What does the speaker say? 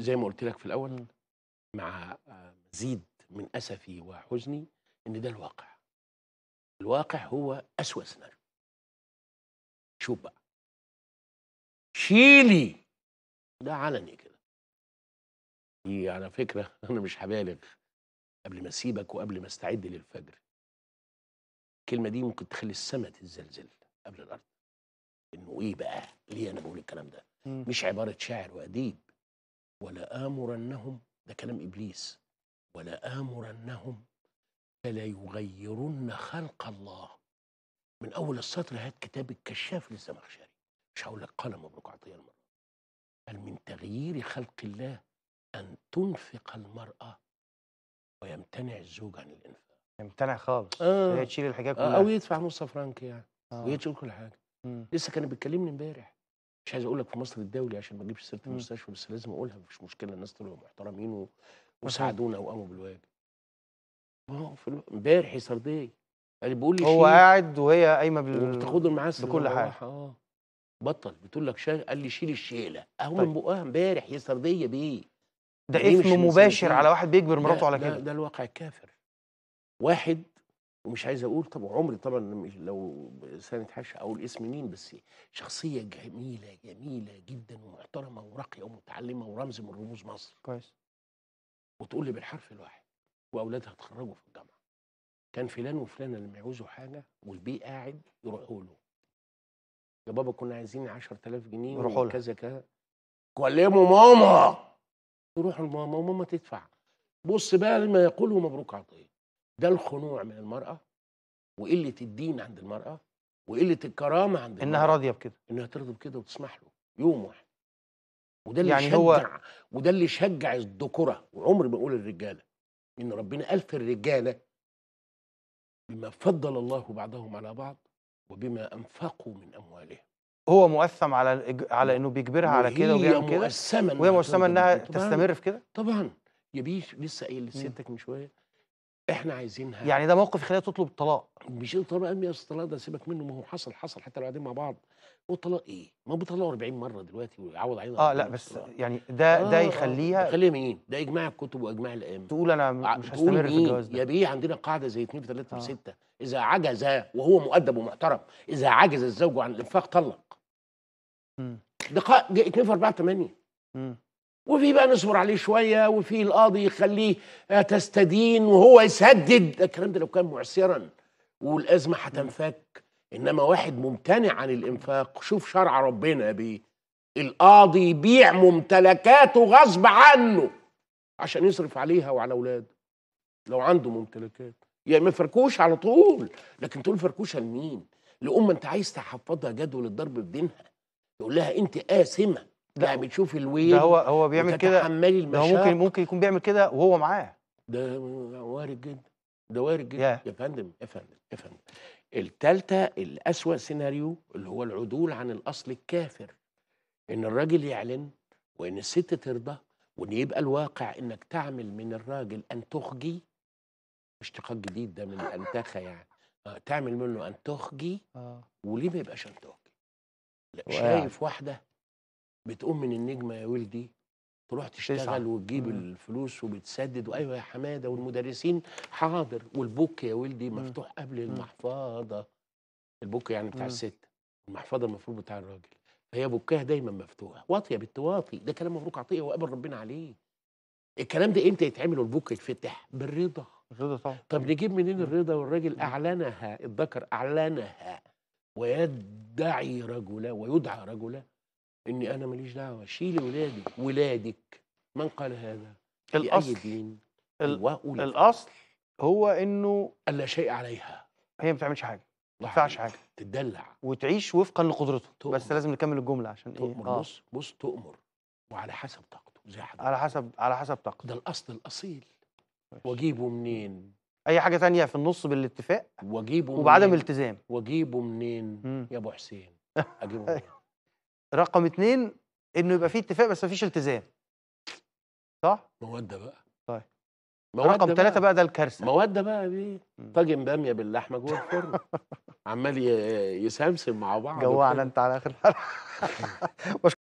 زي ما قلت لك في الاول مع آه، مزيد من اسفي وحزني ان ده الواقع الواقع هو اسوا سيناريو شوف بقى شيلي ده علني كده دي على فكره انا مش هبالغ قبل ما اسيبك وقبل ما استعد للفجر الكلمه دي ممكن تخلي السماء تتزلزل قبل الارض انه ايه بقى ليه انا بقول الكلام ده مش عباره شاعر واديب ولآمرنهم ده كلام إبليس ولآمرنهم فلا يغيرن خلق الله من أول السطر هات كتاب الكشاف للزمخشري مش هقول لك قلم مبروك عطية المرة قال من تغيير خلق الله أن تنفق المرأة ويمتنع الزوج عن الإنفاق يمتنع خالص آه. هي تشيل الحاجات آه، كلها آه أو يدفع نص فرنك يعني آه. ويتشيل كل حاجة مم. لسه كان بيتكلمني امبارح مش عايز اقول لك في مصر الدولي عشان ما اجيبش سيره المستشفى بس لازم اقولها مفيش مشكله الناس طلعوا محترمين وساعدونا وقاموا بالواجب ما في امبارح سرديه يعني بيقول لي هو قاعد وهي قايمه بال بتاخدهم معاه بكل حاجه اه بطل بتقول لك شا... قال لي شيل الشيله اهو طيب. من بقها امبارح يا سرديه بيه ده اثم مباشر على واحد بيجبر مراته على كده ده الواقع الكافر واحد ومش عايز اقول طب عمري طبعا لو لساني حاشا اقول اسم مين بس شخصيه جميله جميله جدا ومحترمه وراقيه ومتعلمه ورمز من رموز مصر كويس وتقول لي بالحرف الواحد واولادها اتخرجوا في الجامعه كان فلان وفلانه لما يعوزوا حاجه والبي قاعد يروحوا له يا بابا كنا عايزين 10000 جنيه وكذا كذا كلموا ماما يروحوا لماما وماما تدفع بص بقى لما يقوله مبروك عطيه ده الخنوع من المرأة وقلة الدين عند المرأة وقلة الكرامة عند المرأة إنها راضية بكده إنها ترضى بكده وتسمح له يوم واحد وده اللي يعني شجع هو وده اللي شجع الذكورة وعمر ما أقول الرجالة إن ربنا قال في الرجالة بما فضل الله بعضهم على بعض وبما أنفقوا من أموالهم هو مؤثم على على انه بيجبرها على كده وبيعمل كده مؤثمه وهي مؤثمه انها تستمر في كده طبعا يا بيش لسه قايل لستك من شويه احنا عايزينها يعني ده موقف يخليها تطلب الطلاق مش الطلاق يا يا الطلاق ده سيبك منه ما هو حصل حصل حتى لو قاعدين مع بعض هو الطلاق ايه؟ ما هو بيطلقوا 40 مره دلوقتي ويعوض علينا اه لا بس الطلاق. يعني ده آه ده يخليها يخليها مين؟ ده اجماع الكتب واجماع الائمه تقول انا آه، مش هستمر في الجواز ده يا بيه عندنا قاعده زي 2 في 3 في 6 آه. اذا عجز وهو مؤدب ومحترم اذا عجز الزوج عن الانفاق طلق امم ده 2 في 4 8 امم وفي بقى نصبر عليه شويه وفي القاضي يخليه آه، تستدين وهو يسدد الكلام ده لو كان معسرا والازمه هتنفك انما واحد ممتنع عن الانفاق شوف شرع ربنا بيه القاضي يبيع ممتلكاته غصب عنه عشان يصرف عليها وعلى اولاده لو عنده ممتلكات يعني ما فركوش على طول لكن تقول فركوشه لمين لأمة انت عايز تحفظها جدول الضرب بدينها تقول لها انت قاسمه لا يعني بتشوف الويل ده هو هو بيعمل كده ده هو ممكن ممكن يكون بيعمل كده وهو معاه ده وارد جدا ده وارد جدا yeah. يا فندم يا فندم يا فندم التالتة الأسوأ سيناريو اللي هو العدول عن الأصل الكافر إن الراجل يعلن وإن الست ترضى وإن يبقى الواقع إنك تعمل من الراجل ان تخجي اشتقاق جديد ده من الأنتخة يعني آه، تعمل منه ان تخجي آه. وليه ما يبقاش ان تخجي؟ شايف واحدة بتقوم من النجمه يا ولدي تروح تشتغل وتجيب مم. الفلوس وبتسدد وايوه يا حماده والمدرسين حاضر والبوك يا ولدي مفتوح قبل مم. المحفظه البوك يعني بتاع الست المحفظه المفروض بتاع الراجل فهي بوكها دايما مفتوح واطيه بنت واطي ده كلام مبروك عطيه وقابل ربنا عليه الكلام ده امتى يتعمل والبوك يتفتح بالرضا الرضا طبعا طب نجيب منين الرضا والراجل اعلنها الذكر اعلنها ويدعي رجلا ويدعى رجلا اني انا ماليش دعوه شيلي ولادي ولادك من قال هذا الاصل دين ال... الاصل هو انه الا شيء عليها هي ما بتعملش حاجه ما تدفعش حاجه تدلع وتعيش وفقا لقدرته تؤمر. بس لازم نكمل الجمله عشان إيه؟ تؤمر إيه؟ بص بص تؤمر وعلى حسب طاقته زي حد. على حسب على حسب طاقته ده الاصل الاصيل واجيبه منين اي حاجه تانية في النص بالاتفاق واجيبه وبعدم التزام واجيبه منين مم. يا ابو حسين اجيبه منين رقم اتنين انه يبقى فيه اتفاق بس مفيش التزام صح؟ مودة بقى طيب رقم ثلاثة بقى ده الكارثة مودة بقى دي طاجن بامية باللحمة جوه الفرن عمال يسمسم مع بعض جوعنا انت على اخر الحلقة